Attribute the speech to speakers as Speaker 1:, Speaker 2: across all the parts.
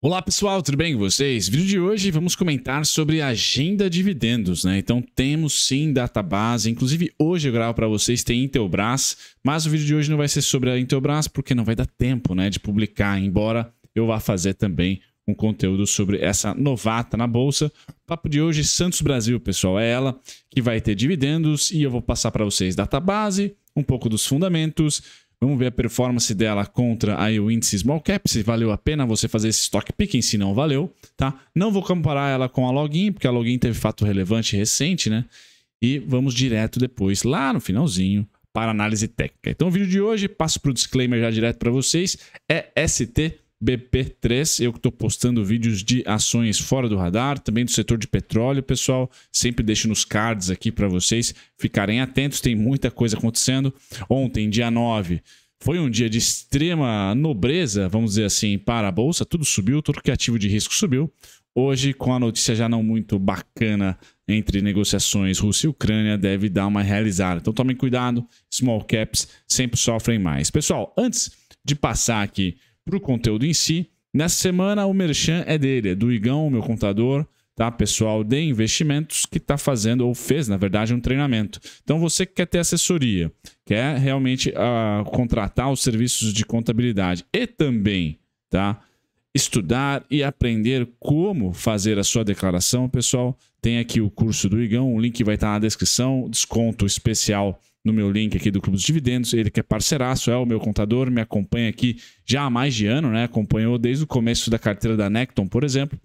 Speaker 1: Olá pessoal, tudo bem com vocês? Vídeo de hoje vamos comentar sobre agenda dividendos, né? Então temos sim database, inclusive hoje eu gravo para vocês tem Intelbras, mas o vídeo de hoje não vai ser sobre a Intelbras porque não vai dar tempo, né, de publicar, embora eu vá fazer também um conteúdo sobre essa novata na bolsa. O papo de hoje Santos Brasil, pessoal, é ela que vai ter dividendos e eu vou passar para vocês database, um pouco dos fundamentos, Vamos ver a performance dela contra aí o índice Small Cap, se valeu a pena você fazer esse stock picking, se não valeu, tá? Não vou comparar ela com a Login, porque a Login teve fato relevante recente, né? E vamos direto depois, lá no finalzinho, para análise técnica. Então o vídeo de hoje, passo para o disclaimer já direto para vocês, é ST BP3, eu que estou postando vídeos de ações fora do radar, também do setor de petróleo, pessoal. Sempre deixo nos cards aqui para vocês ficarem atentos, tem muita coisa acontecendo. Ontem, dia 9, foi um dia de extrema nobreza, vamos dizer assim, para a bolsa, tudo subiu, tudo que é ativo de risco subiu. Hoje, com a notícia já não muito bacana entre negociações Rússia e Ucrânia, deve dar uma realizada. Então tomem cuidado, small caps sempre sofrem mais. Pessoal, antes de passar aqui para o conteúdo em si. Nessa semana, o Merchan é dele, é do Igão, meu contador, tá? pessoal de investimentos, que está fazendo, ou fez, na verdade, um treinamento. Então, você que quer ter assessoria, quer realmente uh, contratar os serviços de contabilidade e também tá? estudar e aprender como fazer a sua declaração, pessoal, tem aqui o curso do Igão, o link vai estar na descrição, desconto especial no meu link aqui do Clube dos Dividendos. Ele que é parceiraço, é o meu contador, me acompanha aqui já há mais de ano, né? Acompanhou desde o começo da carteira da Necton, por exemplo.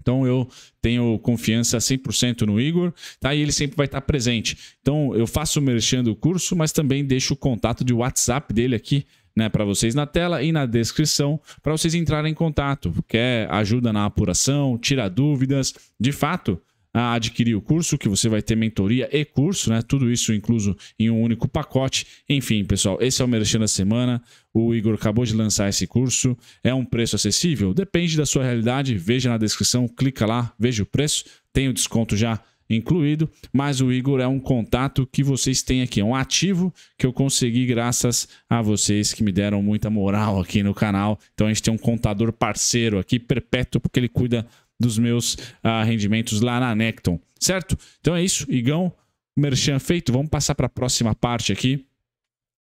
Speaker 1: Então eu tenho confiança 100% no Igor, tá? E ele sempre vai estar presente. Então eu faço o merchan do curso, mas também deixo o contato de WhatsApp dele aqui, né, para vocês na tela e na descrição, para vocês entrarem em contato. Quer ajuda na apuração, tira dúvidas, de fato, a adquirir o curso, que você vai ter mentoria e curso, né? Tudo isso incluso em um único pacote. Enfim, pessoal, esse é o Merchan da Semana. O Igor acabou de lançar esse curso. É um preço acessível? Depende da sua realidade. Veja na descrição, clica lá, veja o preço. Tem o desconto já incluído, mas o Igor é um contato que vocês têm aqui, é um ativo que eu consegui graças a vocês que me deram muita moral aqui no canal. Então a gente tem um contador parceiro aqui perpétuo porque ele cuida dos meus ah, rendimentos lá na Necton, certo? Então é isso, Igão, merchan feito, vamos passar para a próxima parte aqui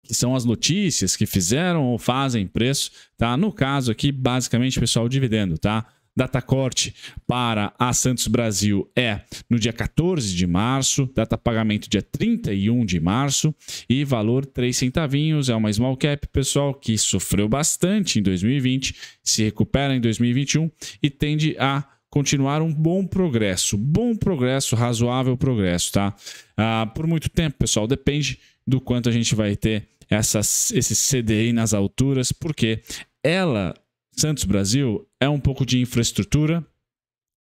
Speaker 1: que são as notícias que fizeram ou fazem preço, tá? No caso aqui, basicamente, pessoal, dividendo, tá? Data corte para a Santos Brasil é no dia 14 de março, data pagamento dia 31 de março e valor 3 centavinhos. É uma small cap, pessoal, que sofreu bastante em 2020, se recupera em 2021 e tende a continuar um bom progresso. Bom progresso, razoável progresso, tá? Ah, por muito tempo, pessoal, depende do quanto a gente vai ter essas, esse CDI nas alturas, porque ela, Santos Brasil, é um pouco de infraestrutura,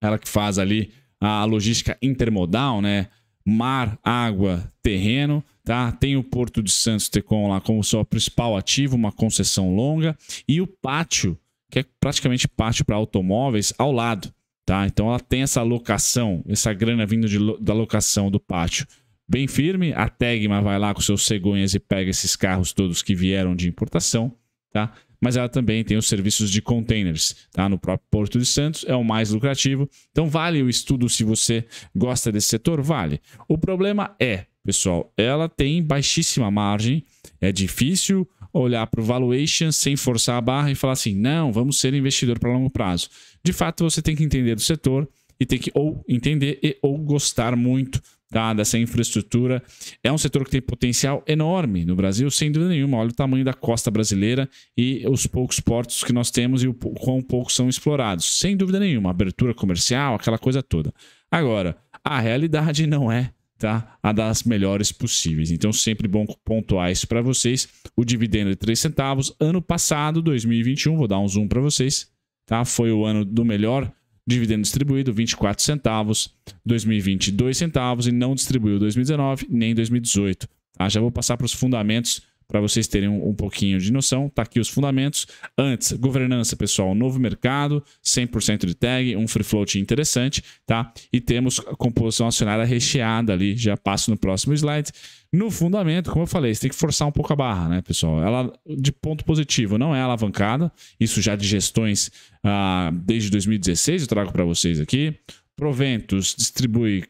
Speaker 1: ela que faz ali a logística intermodal, né? Mar, água, terreno, tá? Tem o Porto de Santos Tecom lá como seu principal ativo, uma concessão longa, e o pátio, que é praticamente pátio para automóveis, ao lado. Tá? Então ela tem essa locação, essa grana vindo de, da locação do pátio bem firme. A Tegma vai lá com seus cegonhas e pega esses carros todos que vieram de importação, tá? Mas ela também tem os serviços de containers, tá? No próprio Porto de Santos é o mais lucrativo. Então vale o estudo se você gosta desse setor, vale. O problema é, pessoal, ela tem baixíssima margem, é difícil olhar para o valuation sem forçar a barra e falar assim: não, vamos ser investidor para longo prazo. De fato, você tem que entender do setor e tem que ou entender e ou gostar muito da tá, dessa infraestrutura. É um setor que tem potencial enorme no Brasil, sem dúvida nenhuma. Olha o tamanho da costa brasileira e os poucos portos que nós temos e o quão poucos são explorados. Sem dúvida nenhuma, abertura comercial, aquela coisa toda. Agora, a realidade não é tá? A das melhores possíveis. Então, sempre bom pontuar isso para vocês. O dividendo de 3 centavos, ano passado, 2021, vou dar um zoom para vocês, tá? Foi o ano do melhor dividendo distribuído, 24 centavos, 2020, centavos e não distribuiu 2019 nem 2018. Tá? Já vou passar para os fundamentos para vocês terem um, um, pouquinho de noção. Tá aqui os fundamentos. Antes, governança, pessoal, novo mercado, 100% de tag, um free float interessante, tá? E temos composição acionária recheada ali, já passo no próximo slide. No fundamento, como eu falei, você tem que forçar um pouco a barra, né, pessoal? Ela, de ponto positivo, não é alavancada, isso já de gestões ah, desde 2016, eu trago para vocês aqui. Proventos distribui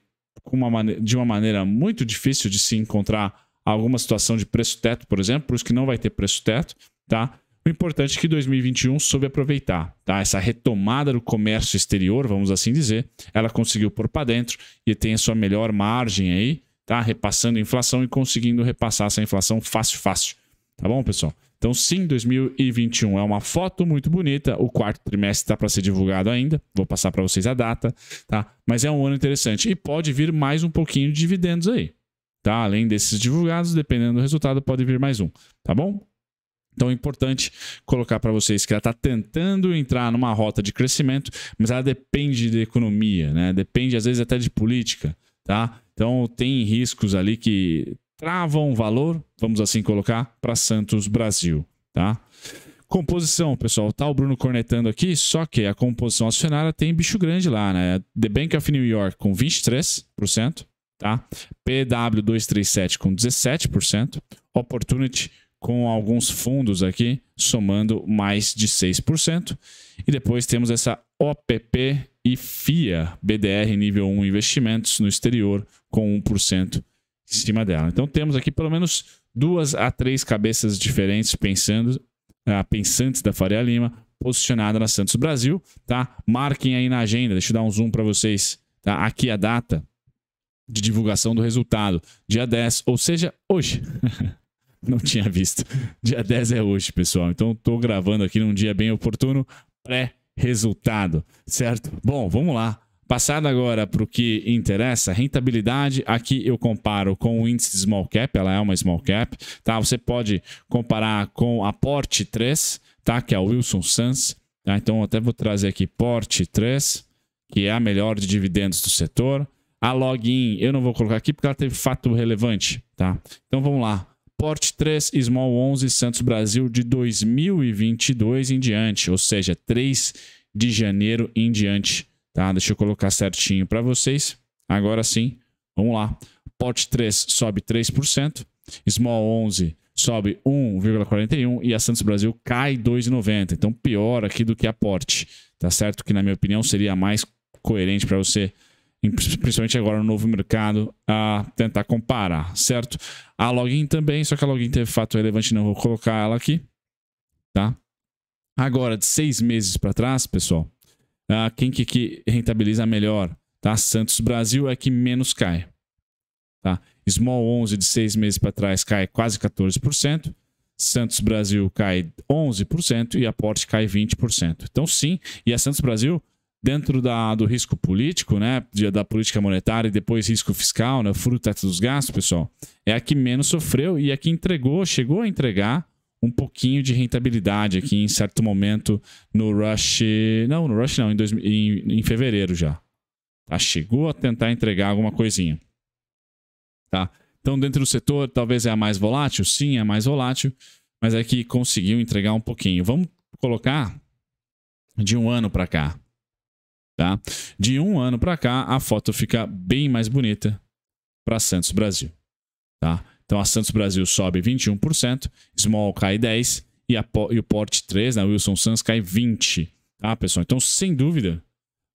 Speaker 1: uma de uma maneira muito difícil de se encontrar alguma situação de preço teto, por exemplo, para os que não vai ter preço teto, tá? O importante é que 2021 soube aproveitar, tá? Essa retomada do comércio exterior, vamos assim dizer, ela conseguiu pôr para dentro e tem a sua melhor margem aí, tá? Repassando a inflação e conseguindo repassar essa inflação fácil, fácil. Tá bom, pessoal? Então, sim, 2021 é uma foto muito bonita. O quarto trimestre está para ser divulgado ainda. Vou passar para vocês a data, tá? Mas é um ano interessante e pode vir mais um pouquinho de dividendos aí. Tá? Além desses divulgados, dependendo do resultado, pode vir mais um, tá bom? Então é importante colocar para vocês que ela está tentando entrar numa rota de crescimento, mas ela depende de economia, né? Depende às vezes até de política, tá? Então tem riscos ali que travam o valor, vamos assim colocar, para Santos Brasil, tá? Composição, pessoal, tá o Bruno cornetando aqui, só que a composição acionária tem bicho grande lá, né? The Bank of New York com 23%, tá? PW237 com 17%, Opportunity com alguns fundos aqui somando mais de 6%, e depois temos essa OPP e FIA BDR nível 1 investimentos no exterior com 1% em cima dela. Então temos aqui pelo menos duas a três cabeças diferentes pensando, ah, pensantes da Faria Lima, posicionada na Santos Brasil, tá? Marquem aí na agenda, deixa eu dar um zoom para vocês, tá? Aqui a data, de divulgação do resultado. Dia 10, ou seja, hoje. Não tinha visto. Dia 10 é hoje, pessoal. Então, estou gravando aqui num dia bem oportuno, pré-resultado, certo? Bom, vamos lá. Passado agora para o que interessa, rentabilidade, aqui eu comparo com o índice small cap, ela é uma small cap, tá? Você pode comparar com a Porte 3, tá? Que é a Wilson Sons. tá? Então, eu até vou trazer aqui Porte 3, que é a melhor de dividendos do setor. A login, eu não vou colocar aqui porque ela teve fato relevante, tá? Então vamos lá. Port 3, Small 11, Santos Brasil de 2022 em diante, ou seja, 3 de janeiro em diante, tá? Deixa eu colocar certinho para vocês. Agora sim, vamos lá. Port 3 sobe 3%, Small 11 sobe 1,41 e a Santos Brasil cai 2,90. Então pior aqui do que a Port, tá certo? Que na minha opinião seria mais coerente para você principalmente agora no novo mercado, a tentar comparar, certo? A login também, só que a login teve fato relevante, não vou colocar ela aqui, tá? Agora, de seis meses para trás, pessoal, uh, quem que, que, rentabiliza melhor, tá? Santos Brasil é que menos cai, tá? Small 11 de seis meses para trás cai quase 14%. Santos Brasil cai 11% e a Porte cai 20%. Então, sim, e a Santos Brasil dentro da, do risco político, né, da política monetária e depois risco fiscal, né, furo teto dos gastos, pessoal, é a que menos sofreu e a que entregou, chegou a entregar um pouquinho de rentabilidade aqui em certo momento no Rush, não, no Rush não, em, dois, em, em fevereiro já. Tá? Chegou a tentar entregar alguma coisinha. Tá? Então, dentro do setor, talvez é a mais volátil? Sim, é a mais volátil, mas é que conseguiu entregar um pouquinho. Vamos colocar de um ano para cá, Tá? De um ano para cá, a foto fica bem mais bonita para Santos Brasil. Tá? Então a Santos Brasil sobe 21%, Small cai 10% e, a, e o Port 3, na né, Wilson Santos, cai 20%. Tá, pessoal? Então, sem dúvida,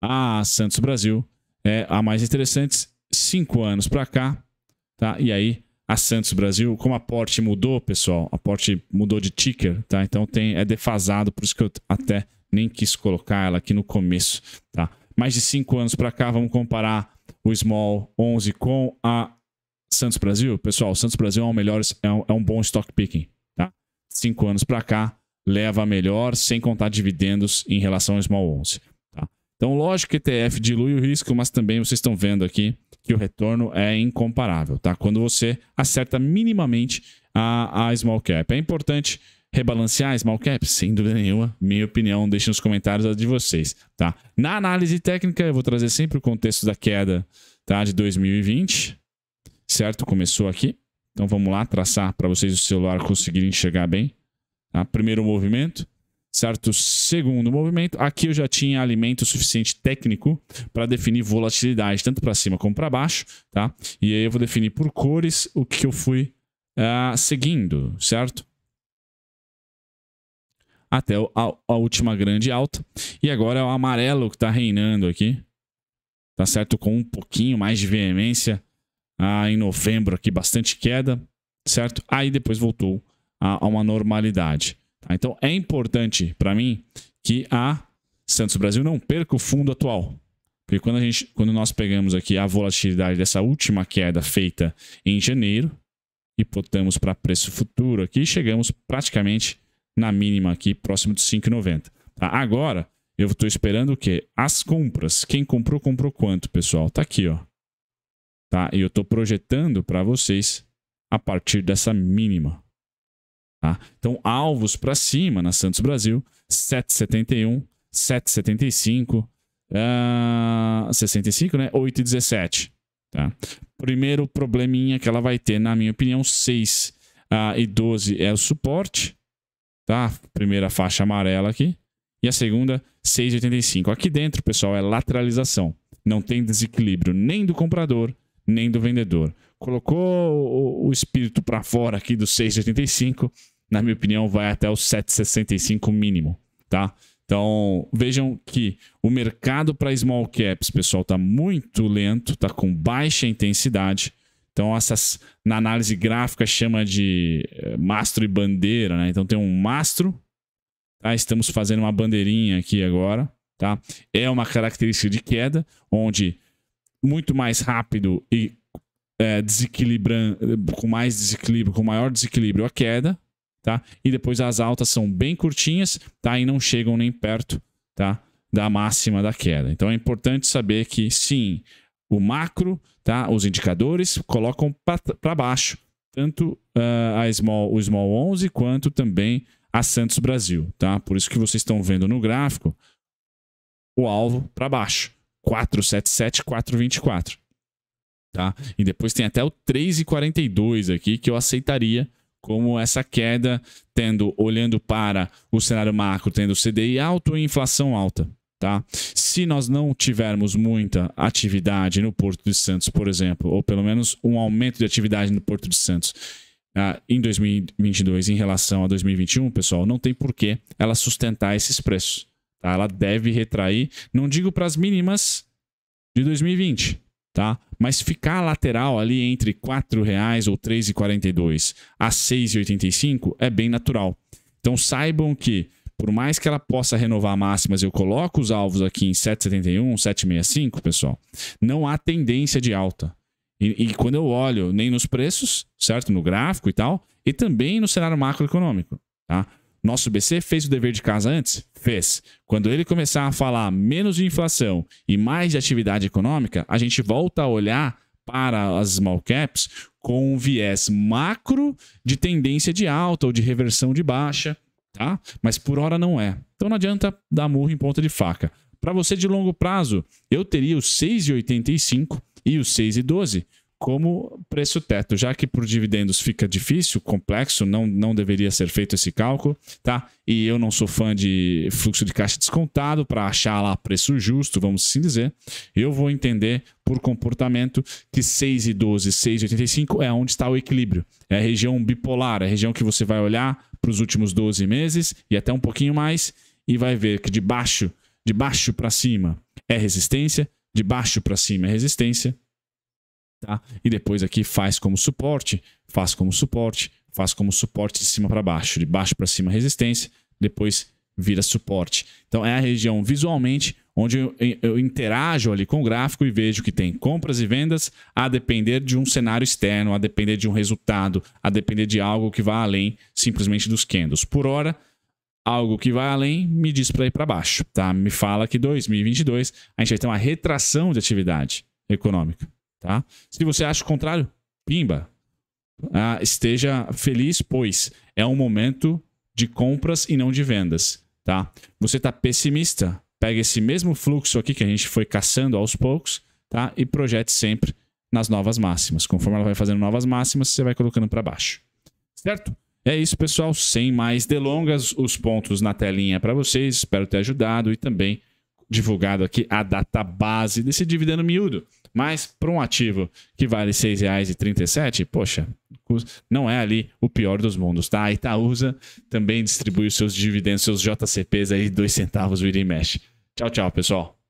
Speaker 1: a Santos Brasil é a mais interessante. Cinco anos para cá, tá? E aí, a Santos Brasil, como a Port mudou, pessoal, a Port mudou de ticker, tá? Então tem, é defasado, por isso que eu até nem quis colocar ela aqui no começo, tá? Mais de cinco anos para cá, vamos comparar o Small 11 com a Santos Brasil. Pessoal, Santos Brasil é um, melhor, é um, é um bom stock picking, tá? Cinco anos para cá, leva a melhor, sem contar dividendos em relação ao Small 11, tá? Então, lógico que ETF dilui o risco, mas também vocês estão vendo aqui que o retorno é incomparável, tá? Quando você acerta minimamente a, a small cap. É importante Rebalancear small cap? Sem dúvida nenhuma. Minha opinião, deixe nos comentários a de vocês, tá? Na análise técnica, eu vou trazer sempre o contexto da queda tá, de 2020, certo? Começou aqui. Então vamos lá traçar para vocês o celular conseguirem enxergar bem. Tá? Primeiro movimento, certo? Segundo movimento, aqui eu já tinha alimento suficiente técnico para definir volatilidade, tanto para cima como para baixo, tá? E aí eu vou definir por cores o que eu fui uh, seguindo, certo? até a, a última grande alta. E agora é o amarelo que está reinando aqui. Tá certo? Com um pouquinho mais de veemência. Ah, em novembro aqui, bastante queda, certo? Aí depois voltou a, a uma normalidade. Tá? Então é importante para mim que a Santos Brasil não perca o fundo atual. Porque quando, a gente, quando nós pegamos aqui a volatilidade dessa última queda feita em janeiro e botamos para preço futuro aqui, chegamos praticamente na mínima aqui, próximo de 5,90. Tá? Agora, eu estou esperando o quê? As compras. Quem comprou, comprou quanto, pessoal? Tá aqui, ó. Tá? E eu estou projetando para vocês a partir dessa mínima. Tá? Então, alvos para cima na Santos Brasil, 7,71, 7,75, uh, 65, né? 8,17. Tá? Primeiro probleminha que ela vai ter, na minha opinião, 6 uh, ah, e 12 é o suporte. Tá? Primeira faixa amarela aqui. E a segunda, 6,85. Aqui dentro, pessoal, é lateralização. Não tem desequilíbrio nem do comprador, nem do vendedor. Colocou o, espírito para fora aqui do 6,85. Na minha opinião, vai até o 7,65 mínimo, tá? Então, vejam que o mercado para small caps, pessoal, está muito lento, está com baixa intensidade. Então, essas, na análise gráfica, chama de eh, mastro e bandeira, né? Então, tem um mastro. Tá? Estamos fazendo uma bandeirinha aqui agora, tá? É uma característica de queda, onde muito mais rápido e é, eh, desequilibrando, eh, com mais desequilíbrio, com maior desequilíbrio a queda, tá? E depois as altas são bem curtinhas, tá? E não chegam nem perto, tá? Da máxima da queda. Então é importante saber que sim, o macro, tá? os indicadores, colocam para baixo tanto uh, a small, o Small 11 quanto também a Santos Brasil. Tá? Por isso que vocês estão vendo no gráfico o alvo para baixo. 477, 424. Tá? E depois tem até o 3,42 aqui que eu aceitaria como essa queda, tendo olhando para o cenário macro, tendo CDI alto e inflação alta. Tá? Se nós não tivermos muita atividade no Porto de Santos, por exemplo, ou pelo menos um aumento de atividade no Porto de Santos uh, em 2022 em relação a 2021, pessoal, não tem porquê ela sustentar esses preços. Tá? Ela deve retrair, não digo para as mínimas de 2020, tá? Mas ficar lateral ali entre R$ 4,00 ou R$ 3,42 a R$ 6,85 é bem natural. Então saibam que por mais que ela possa renovar máximas, eu coloco os alvos aqui em 7,71, 7,65, pessoal, não há tendência de alta. E, e, quando eu olho nem nos preços, certo? No gráfico e tal, e também no cenário macroeconômico, tá? Nosso BC fez o dever de casa antes? Fez. Quando ele começar a falar menos de inflação e mais de atividade econômica, a gente volta a olhar para as small caps com um viés macro de tendência de alta ou de reversão de baixa tá? Mas por hora não é. Então não adianta dar murro em ponta de faca. Para você de longo prazo, eu teria os 6,85 e os 6,12 como preço teto, já que por dividendos fica difícil, complexo, não, não deveria ser feito esse cálculo, tá? E eu não sou fã de fluxo de caixa descontado para achar lá preço justo, vamos assim dizer. Eu vou entender por comportamento que 6,12, 6,85 é onde está o equilíbrio. É a região bipolar, é a região que você vai olhar para os últimos 12 meses e até um pouquinho mais e vai ver que de baixo, de baixo para cima é resistência, de baixo para cima é resistência tá? E depois aqui faz como suporte, faz como suporte, faz como suporte de cima para baixo, de baixo para cima resistência, depois vira suporte. Então é a região visualmente onde eu, eu, interajo ali com o gráfico e vejo que tem compras e vendas a depender de um cenário externo, a depender de um resultado, a depender de algo que vá além simplesmente dos candles. Por hora, algo que vai além me diz para ir para baixo, tá? Me fala que 2022 a gente vai ter uma retração de atividade econômica. Tá? Se você acha o contrário, pimba. Ah, esteja feliz, pois é um momento de compras e não de vendas. Tá? Você está pessimista? Pega esse mesmo fluxo aqui que a gente foi caçando aos poucos tá? e projete sempre nas novas máximas. Conforme ela vai fazendo novas máximas, você vai colocando para baixo. Certo? É isso, pessoal. Sem mais delongas, os pontos na telinha para vocês. Espero ter ajudado e também divulgado aqui a data base desse dividendo miúdo. Mas para um ativo que vale R$ 6,37, poxa, não é ali o pior dos mundos, tá? A Itaúsa também distribui os seus dividendos, seus JCPs aí, dois centavos, vira e mexe. Tchau, tchau, pessoal.